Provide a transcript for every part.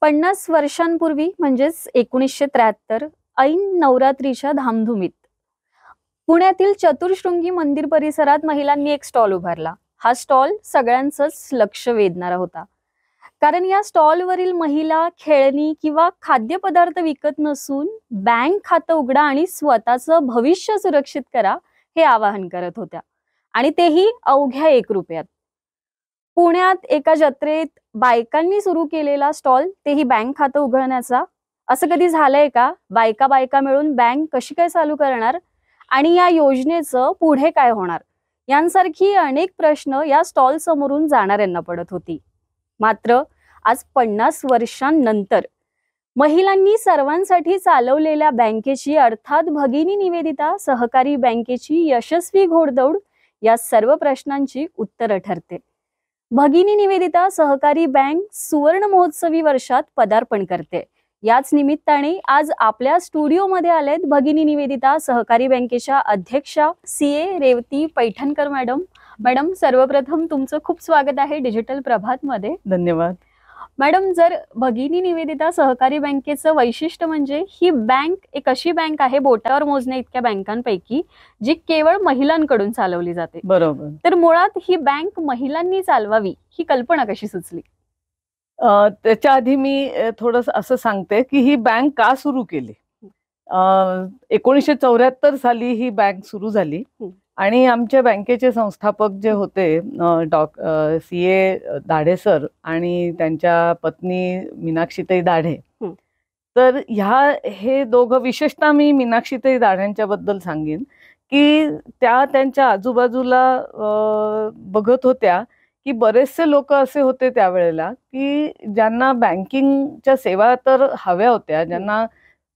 पन्नास वर्षांपूर्वी म्हणजेच एकोणीसशे त्र्याहत्तर ऐन नवरात्रीच्या धामधुमीत पुण्यातील चतुर्शृंगी मंदिर परिसरात महिलांनी एक स्टॉल उभारला हा स्टॉल सगळ्यांच लक्ष वेधणारा होता कारण या स्टॉलवरील महिला खेळणी किंवा खाद्यपदार्थ विकत नसून बँक खातं उघडा आणि स्वतःचं भविष्य सुरक्षित करा हे आवाहन करत होत्या आणि तेही अवघ्या एक रुपयात पुण्यात एका जत्रेत बायकांनी सुरू केलेला स्टॉल तेही बँक खातं उघडण्याचा असं कधी झालंय का बायका बायका मिळून बँक कशी काय चालू करणार आणि या योजनेचं पुढे काय होणार यांसारखी अनेक प्रश्न या स्टॉल समोरून जाणाऱ्यांना पडत होती मात्र आज पन्नास वर्षांनंतर महिलांनी सर्वांसाठी चालवलेल्या बँकेची अर्थात भगिनी निवेदिता सहकारी बँकेची यशस्वी घोडदौड या सर्व प्रश्नांची उत्तरं ठरते भगिनी निवेदिता सहकारी बँक सुवर्ण महोत्सवी वर्षात पदार्पण करते याच निमित्ताने आज आपल्या स्टुडिओमध्ये आलेत भगिनी निवेदिता सहकारी बँकेच्या अध्यक्षा C A Revati Paithankar madam madam सर्वप्रथम तुमचं खूप स्वागत आहे डिजिटल प्रभातमध्ये धन्यवाद मॅडम जर भगिनी निवेदिता सहकारी बँकेचं वैशिष्ट्य म्हणजे ही बँक एक अशी बँक आहे बोटावर मोजण्या इतक्या बँकांपैकी जी केवळ महिलांकडून चालवली जाते बरोबर तर मुळात ही बँक महिलांनी चालवावी ही कल्पना कशी सुचली त्याच्या आधी मी थोडस असं सांगते की ही बँक का सुरू केली एकोणीसशे चौऱ्याहत्तर साली ही बँक सुरू झाली आणि आमच्या बँकेचे संस्थापक जे होते doc C A Dadhe sir आणि त्यांच्या पत्नी मीनाक्षीताई दाढे तर ह्या हे दोघं विशेषतः मी मीनाक्षीताई बद्दल सांगेन की त्या त्यांच्या आजूबाजूला बघत होत्या की बरेचसे लोक असे होते त्यावेळेला की ज्यांना बँकिंगच्या सेवा तर हव्या होत्या ज्यांना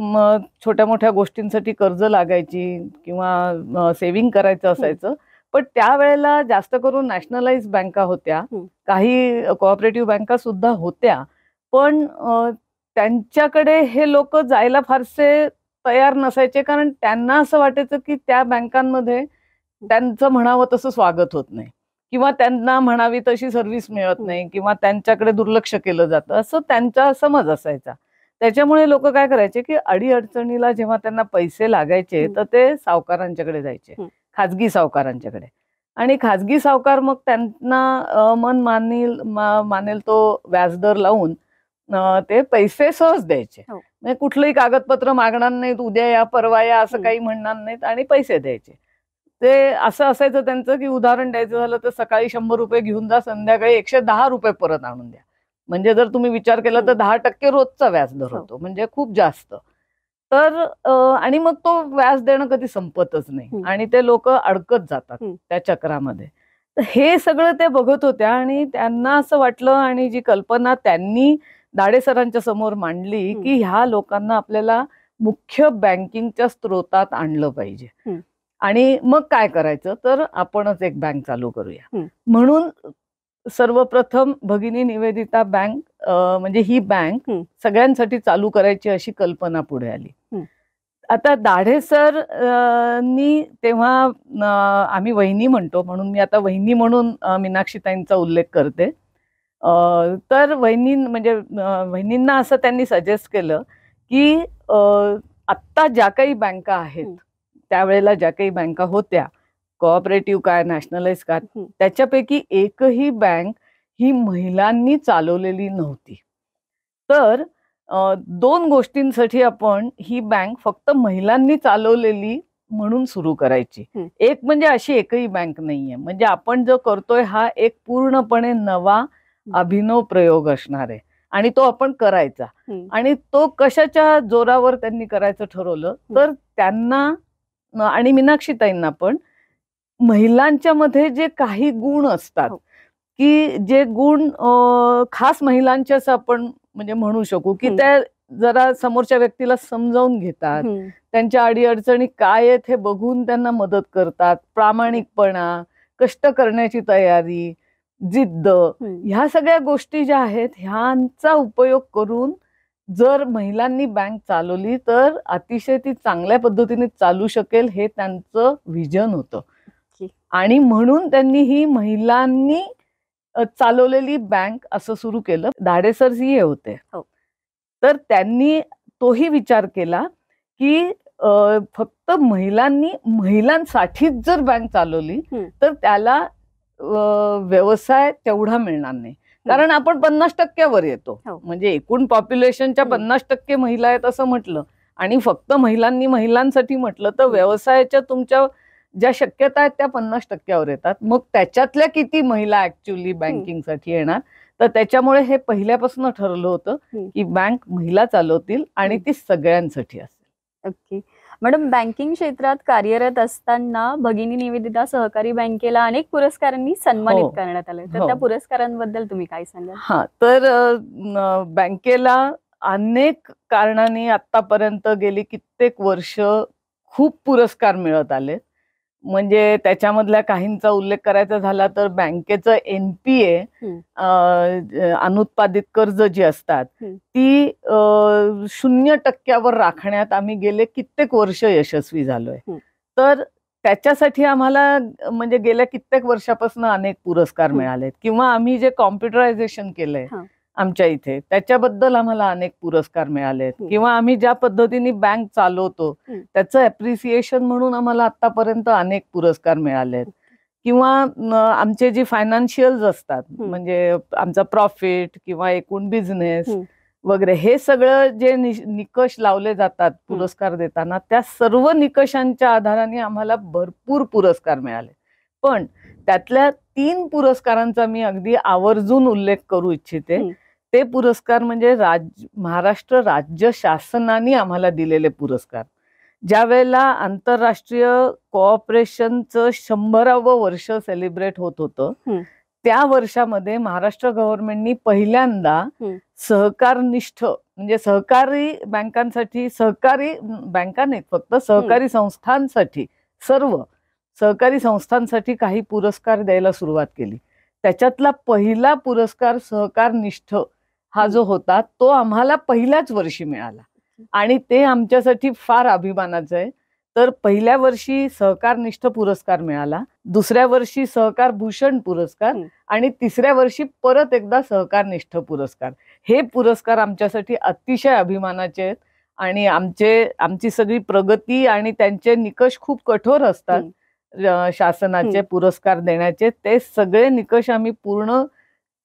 मग छोट्या मोठ्या गोष्टींसाठी कर्ज लागायची किंवा सेव्हिंग करायचं असायचं पण त्यावेळेला जास्त करून नॅशनलाइज बँका होत्या काही कोऑपरेटिव्ह बँका सुद्धा होत्या पण त्यांच्याकडे हे लोक जायला फारसे तयार नसायचे कारण त्यांना असं वाटायचं की त्या बँकांमध्ये त्यांचं म्हणावं तसं स्वागत होत नाही किंवा त्यांना म्हणावी तशी सर्व्हिस मिळत नाही किंवा त्यांच्याकडे दुर्लक्ष केलं जातं असं त्यांचा समज असायचा त्याच्यामुळे लोक काय करायचे की अडीअडचणीला जेव्हा त्यांना पैसे लागायचे तर ते सावकारांच्याकडे जायचे खाजगी सावकारांच्याकडे आणि खाजगी सावकार मग त्यांना मन मानेल मानेल तो व्याजदर लावून ते पैसे सहज द्यायचे हो. म्हणजे कुठलंही कागदपत्र मागणार नाहीत उद्या या परवा या असं काही म्हणणार नाहीत आणि पैसे द्यायचे ते असं असायचं त्यांचं की उदाहरण द्यायचं झालं तर सकाळी शंभर रुपये घेऊन जा संध्याकाळी एकशे दहा रुपये परत आणून द्या म्हणजे जर तुम्ही विचार केला तर हो. दहा टक्के रोजचा व्याज दर हो. होतो म्हणजे खूप जास्त तर आणि मग तो व्याज देणं कधी संपतच नाही आणि ते लोक अडकत जातात त्या चक्रामध्ये हे सगळं ते बघत होत्या आणि त्यांना असं वाटलं आणि जी कल्पना त्यांनी दाडेसरांच्या समोर मांडली की ह्या लोकांना आपल्याला मुख्य बँकिंगच्या स्रोतात आणलं पाहिजे आणि मग काय करायचं तर आपणच एक बँक चालू करूया म्हणून सर्वप्रथम भगिनी निवेदिता बँक म्हणजे ही बँक सगळ्यांसाठी चालू करायची अशी कल्पना पुढे आली आता दाढेसर नी तेव्हा आम्ही वहिनी म्हणतो म्हणून मी आता वहिनी म्हणून मीनाक्षीताईंचा उल्लेख करते तर वहिनी म्हणजे वहिनींना असं त्यांनी सजेस्ट केलं की आत्ता ज्या काही बँका आहेत त्यावेळेला ज्या काही बँका होत्या कोऑपरेटिव्ह काय नॅशनलाइज काय त्याच्यापैकी एकही बँक ही महिलांनी चालवलेली नव्हती तर दोन गोष्टींसाठी आपण ही बँक फक्त महिलांनी चालवलेली म्हणून सुरू करायची एक म्हणजे अशी एकही बँक नाहीये म्हणजे आपण जो करतोय हा एक पूर्णपणे नवा अभिनव प्रयोग असणार आहे आणि तो आपण करायचा आणि तो कशाच्या जोरावर त्यांनी करायचं ठरवलं तर त्यांना आणि मीनाक्षीताईंना पण महिलांच्या मध्ये जे काही गुण असतात हो. की जे गुण खास असं आपण म्हणजे म्हणू शकू की त्या जरा समोरच्या व्यक्तीला समजावून घेतात त्यांच्या अडीअडचणी काय आहेत हे बघून त्यांना मदत करतात प्रामाणिकपणा कष्ट करण्याची तयारी जिद्द ह्या सगळ्या गोष्टी ज्या आहेत ह्यांचा उपयोग करून जर महिलांनी बँक चालवली तर अतिशय ती चांगल्या पद्धतीने चालू शकेल हे त्यांचं व्हिजन होतं आणि म्हणून त्यांनी ही महिलांनी चालवलेली बँक असं सुरू केलं धाडेसर हे होते हो. तर त्यांनी तोही विचार केला की फक्त महिलांनी महिलांसाठीच जर बँक चालवली तर त्याला व्यवसाय तेवढा मिळणार नाही कारण आपण पन्नास टक्क्यावर येतो हो. म्हणजे एकूण पॉप्युलेशनच्या पन्नास टक्के महिला आहेत असं म्हटलं आणि फक्त महिलांनी महिलांसाठी म्हटलं तर व्यवसायाच्या तुमच्या ज्या शक्यता आहेत त्या पन्नास टक्क्यावर येतात मग त्याच्यातल्या किती महिला ऍक्च्युली बँकिंगसाठी येणार तर त्याच्यामुळे हे पहिल्यापासून ठरलं होतं की बँक महिला चालवतील आणि ती सगळ्यांसाठी असेल ओके मॅडम बँकिंग क्षेत्रात कार्यरत असताना भगिनी निवेदिता सहकारी बँकेला अनेक पुरस्कारांनी सन्मानित हो. करण्यात आलं तर हो. त्या पुरस्कारांबद्दल तुम्ही काय सांगा हा तर बँकेला अनेक कारणांनी आतापर्यंत गेली कित्येक वर्ष खूप पुरस्कार मिळत आले म्हणजे त्याच्यामधल्या काहींचा उल्लेख करायचा झाला तर बँकेचं एनपीए अनुत्पादित कर्ज जी असतात ती शून्य टक्क्यावर राखण्यात आम्ही गेले कित्येक वर्ष यशस्वी झालोय तर त्याच्यासाठी आम्हाला म्हणजे गेल्या कित्येक वर्षापासून अनेक पुरस्कार मिळालेत किंवा आम्ही जे कॉम्प्युटरायझेशन केलंय आमच्या इथे त्याच्याबद्दल आम्हाला अनेक पुरस्कार मिळाले हो. किंवा आम्ही ज्या पद्धतीने बँक चालवतो त्याचं एप्रिसिएशन म्हणून आम्हाला आतापर्यंत अनेक पुरस्कार मिळाले किंवा आमचे जे फायनान्शियल असतात म्हणजे आमचा प्रॉफिट किंवा एकूण बिझनेस वगैरे हे सगळं जे निकष लावले जातात पुरस्कार देताना त्या सर्व निकषांच्या आधाराने आम्हाला भरपूर पुरस्कार मिळाले पण त्यातल्या तीन पुरस्कारांचा मी अगदी आवर्जून उल्लेख करू इच्छिते ते पुरस्कार म्हणजे राज महाराष्ट्र राज्य शासनाने आम्हाला दिलेले पुरस्कार ज्या वेळेला आंतरराष्ट्रीय कोऑपरेशनचं शंभरावं वर्ष सेलिब्रेट होत होतं त्या वर्षामध्ये महाराष्ट्र गव्हर्नमेंटनी पहिल्यांदा सहकारनिष्ठ म्हणजे सहकारी बँकांसाठी सहकारी बँका नाहीत फक्त सहकारी संस्थांसाठी सर्व सहकारी संस्थांसाठी काही पुरस्कार द्यायला सुरुवात केली त्याच्यातला पहिला पुरस्कार सहकारनिष्ठ हा जो होता तो आम्हाला पहिल्याच वर्षी मिळाला आणि ते आमच्यासाठी फार अभिमानाचं आहे तर पहिल्या वर्षी सहकारनिष्ठ पुरस्कार मिळाला दुसऱ्या वर्षी सहकार भूषण पुरस्कार आणि तिसऱ्या वर्षी परत एकदा सहकारनिष्ठ पुरस्कार हे पुरस्कार आमच्यासाठी अतिशय अभिमानाचे आहेत आणि आमचे आमची सगळी प्रगती आणि त्यांचे निकष खूप कठोर असतात शासनाचे पुरस्कार देण्याचे ते सगळे निकष आम्ही पूर्ण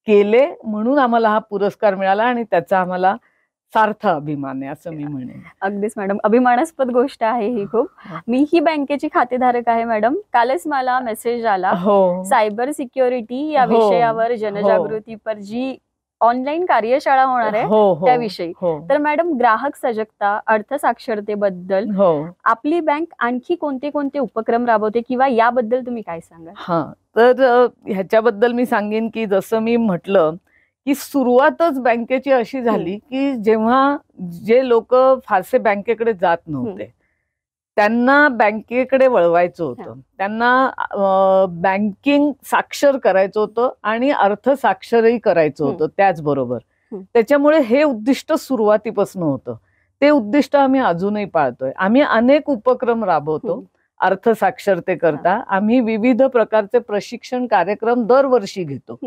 केले म्हणून आम्हाला हा पुरस्कार मिळाला आणि त्याचा आम्हाला सार्थ अभिमान आहे असं मी म्हणे अगदीच मॅडम अभिमानास्पद गोष्ट आहे ही खूप मी ही बँकेची खातेधारक आहे मॅडम कालच मला मेसेज आला हो सायबर सिक्युरिटी या हो. विषयावर हो. जनजागृती पर जी ऑनलाईन कार्यशाळा होणार आहे हो, हो, त्याविषयी हो, तर मॅडम ग्राहक सजगता अर्थसाक्षरतेबद्दल हो. आपली बँक आणखी कोणते कोणते उपक्रम राबवते किंवा याबद्दल तुम्ही काय सांगा हा तर ह्याच्याबद्दल मी सांगेन की जसं मी म्हटलं की सुरुवातच बँकेची अशी झाली की जेव्हा जे लोक फारसे बँकेकडे जात नव्हते त्यांना बँकेकडे वळवायचं होतं त्यांना बँकिंग साक्षर करायचं होतं आणि अर्थ साक्षरही करायचं होतं त्याचबरोबर त्याच्यामुळे हे उद्दिष्ट सुरुवातीपासून होतं ते उद्दिष्ट आम्ही अजूनही पाळतोय आम्ही अनेक उपक्रम राबवतो करता आम्ही विविध प्रकारचे प्रशिक्षण कार्यक्रम दरवर्षी घेतो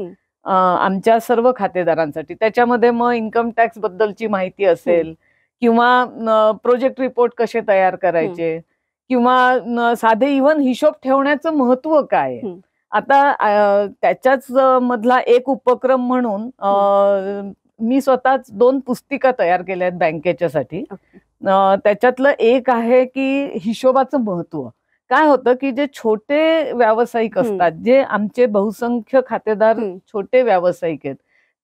आमच्या सर्व खातेदारांसाठी त्याच्यामध्ये मग इन्कम टॅक्स बद्दलची माहिती असेल किंवा प्रोजेक्ट रिपोर्ट कसे तयार करायचे किंवा साधे इव्हन हिशोब ठेवण्याचं महत्व काय आता त्याच्याच मधला एक उपक्रम म्हणून मी स्वतःच दोन पुस्तिका तयार केल्या आहेत बँकेच्यासाठी त्याच्यातलं एक आहे की हिशोबाचं महत्व काय होतं की जे छोटे व्यावसायिक असतात जे आमचे बहुसंख्य खातेदार छोटे व्यावसायिक आहेत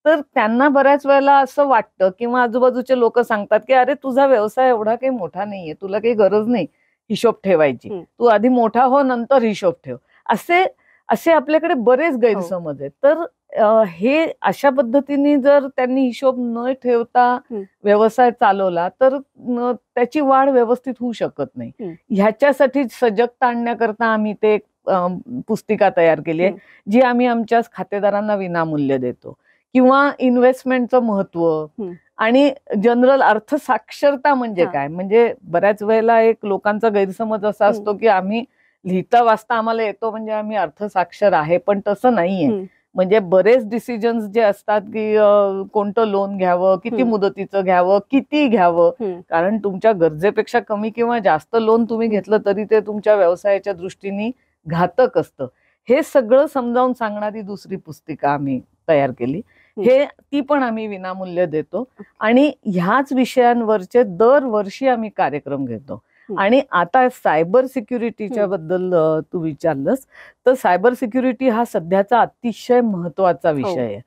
तर त्यांना बऱ्याच वेळेला असं वाटतं किंवा आजूबाजूचे लोक सांगतात की अरे तुझा व्यवसाय एवढा काही मोठा नाहीये तुला काही गरज नाही हिशोब ठेवायची तू आधी मोठा हो नंतर हिशोब ठेव असे असे आपल्याकडे बरेच हो. गैरसमज आहेत तर हे अशा पद्धतीने जर त्यांनी हिशोब न ठेवता व्यवसाय चालवला तर त्याची वाढ व्यवस्थित होऊ शकत नाही ह्याच्यासाठी सजगता आणण्याकरता आम्ही ते एक पुस्तिका तयार केली आहे जी आम्ही आमच्या खातेदारांना विनामूल्य देतो किंवा इन्व्हेस्टमेंटचं महत्व आणि जनरल अर्थ साक्षरता म्हणजे काय म्हणजे बऱ्याच वेळेला एक लोकांचा गैरसमज असा असतो की आम्ही लिहिता वाचता आम्हाला येतो म्हणजे आम्ही अर्थसाक्षर आहे पण तसं नाहीये म्हणजे बरेच डिसिजन्स जे असतात की कोणतं लोन घ्यावं किती मुदतीचं घ्यावं किती घ्यावं कारण तुमच्या गरजेपेक्षा कमी किंवा जास्त लोन तुम्ही घेतलं तरी ते तुमच्या व्यवसायाच्या दृष्टीने घातक असतं हे सगळं समजावून सांगणारी दुसरी पुस्तिका आम्ही तयार केली हे ती पण आम्ही विनामूल्य देतो आणि ह्याच विषयांवरचे दरवर्षी आम्ही कार्यक्रम घेतो आणि आता सायबर सिक्युरिटीच्या बद्दल तू विचारलंस तर सायबर सिक्युरिटी हा सध्याचा अतिशय महत्वाचा हो. विषय आहे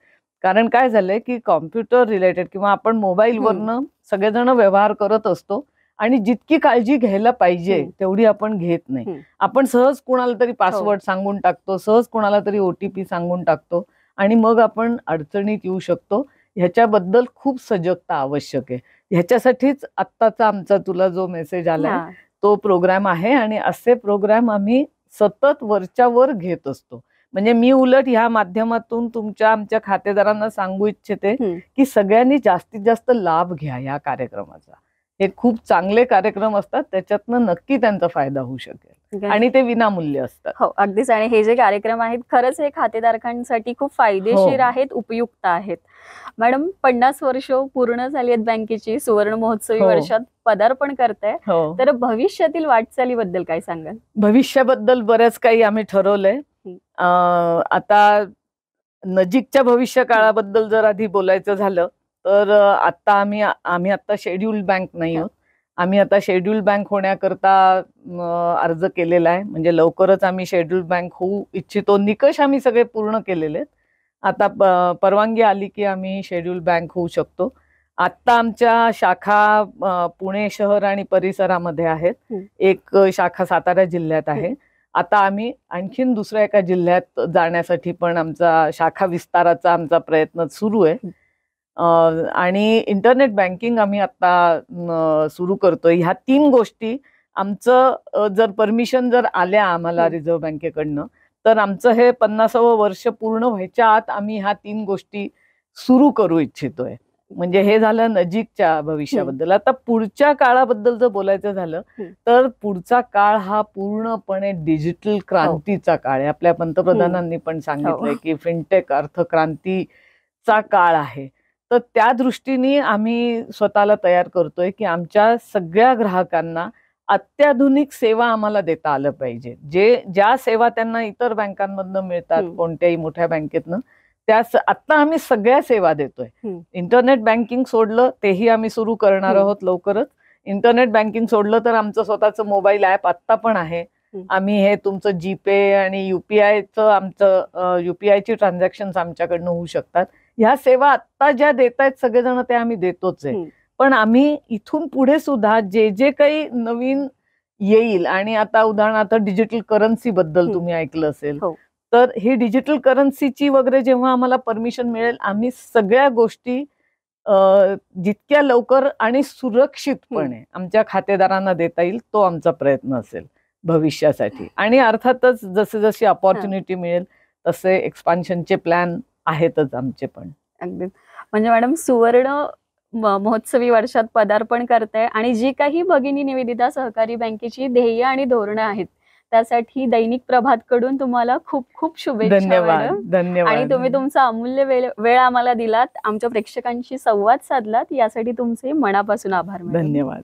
कारण काय झालंय की कॉम्प्युटर रिलेटेड किंवा आपण मोबाईल मोबाईलवरनं सगळेजण व्यवहार करत असतो आणि जितकी काळजी घ्यायला पाहिजे तेवढी आपण घेत नाही आपण सहज कुणाला तरी पासवर्ड हो. सांगून टाकतो सहज कोणाला तरी ओटीपी सांगून टाकतो आणि मग आपण अडचणीत येऊ शकतो ह्याच्याबद्दल खूप सजगता आवश्यक आहे ह्याच्यासाठीच आत्ताचा आमचा तुला जो मेसेज आला तो प्रोग्राम आहे आणि असे प्रोग्राम आम्ही सतत वरच्या वर घेत असतो म्हणजे मी उलट ह्या माध्यमातून तुमच्या आमच्या खातेदारांना सांगू इच्छिते की सगळ्यांनी जास्तीत जास्त लाभ घ्या या कार्यक्रमाचा हे खूप चांगले कार्यक्रम असतात त्याच्यातनं नक्की त्यांचा फायदा होऊ शकेल आणि ते विनामूल्य असतात हो अगदीच आणि हे जे कार्यक्रम आहेत खरंच हे खातेदारकांसाठी खूप फायदेशीर हो. आहेत उपयुक्त आहेत मॅडम पन्नास वर्ष पूर्ण झाली आहेत बँकेची सुवर्ण महोत्सवी हो. वर्षात पदार्पण आहे हो. तर भविष्यातील वाटचालीबद्दल काय सांगाल भविष्याबद्दल बरंच काही आम्ही ठरवलंय आता नजीकच्या भविष्य काळाबद्दल जर आधी बोलायचं झालं तर आता आम्ही आम्ही आता शेड्युल्ड बँक नाही आहोत आम्ही आता शेड्यूल बँक होण्याकरता अर्ज केलेला आहे म्हणजे लवकरच आम्ही शेड्यूल बँक होऊ इच्छितो निकष आम्ही सगळे पूर्ण केलेले आहेत आता परवानगी आली की आम्ही शेड्यूल बँक होऊ शकतो आत्ता आमच्या शाखा पुणे शहर आणि परिसरामध्ये आहेत एक शाखा सातारा जिल्ह्यात आहे आता आम्ही आणखीन दुसऱ्या एका जिल्ह्यात जाण्यासाठी पण आमचा शाखा विस्ताराचा आमचा प्रयत्न सुरू आहे आणि इंटरनेट बँकिंग आम्ही आता सुरू करतोय ह्या तीन गोष्टी आमचं जर परमिशन जर आल्या आम्हाला रिझर्व्ह बँकेकडनं तर आमचं हे पन्नासावं वर्ष पूर्ण व्हायच्या आत आम्ही ह्या तीन गोष्टी सुरू करू इच्छितोय म्हणजे हे झालं नजीकच्या भविष्याबद्दल आता पुढच्या काळाबद्दल जर बोलायचं झालं तर पुढचा काळ हा पूर्णपणे डिजिटल हो. क्रांतीचा काळ आहे आपल्या हो. पंतप्रधानांनी पण हो. सांगितलंय की फिनटेक अर्थक्रांतीचा काळ आहे तर त्या दृष्टीने आम्ही स्वतःला तयार करतोय की आमच्या सगळ्या ग्राहकांना अत्याधुनिक सेवा आम्हाला देता आलं पाहिजे जे ज्या सेवा त्यांना इतर बँकांमधनं मिळतात कोणत्याही मोठ्या बँकेतनं त्या आता आम्ही सगळ्या सेवा देतोय इंटरनेट बँकिंग सोडलं तेही आम्ही सुरू करणार आहोत लवकरच इंटरनेट बँकिंग सोडलं तर आमचं स्वतःचं मोबाईल ऍप आत्ता पण आहे आम्ही हे तुमचं जीपे आणि युपीआयचं आमचं युपीआयची ट्रान्झॅक्शन आमच्याकडनं होऊ शकतात ह्या सेवा आता ज्या देत आहेत सगळेजण त्या आम्ही देतोच आहे पण आम्ही इथून पुढे सुद्धा जे जे काही नवीन येईल आणि आता उदाहरणार्थ डिजिटल करन्सी बद्दल तुम्ही ऐकलं असेल हो. तर ही डिजिटल करन्सीची वगैरे जेव्हा आम्हाला परमिशन मिळेल आम्ही सगळ्या गोष्टी जितक्या लवकर आणि सुरक्षितपणे आमच्या खातेदारांना देता येईल तो आमचा प्रयत्न असेल भविष्यासाठी आणि अर्थातच जसे जशी अपॉर्च्युनिटी मिळेल तसे एक्सपान्शनचे प्लॅन आहेतच आमचे पण अगदी म्हणजे मॅडम सुवर्ण महोत्सवी वर्षात पदार्पण करते आणि जी काही भगिनी निवेदिता सहकारी बँकेची ध्येय आणि धोरणं आहेत त्यासाठी दैनिक प्रभात कडून तुम्हाला खूप खूप शुभेच्छा धन्यवाद आणि तुम्ही तुमचा अमूल्य वेळ वेळ आम्हाला दिलात आमच्या प्रेक्षकांशी संवाद साधलात यासाठी तुमचे मनापासून आभार धन्यवाद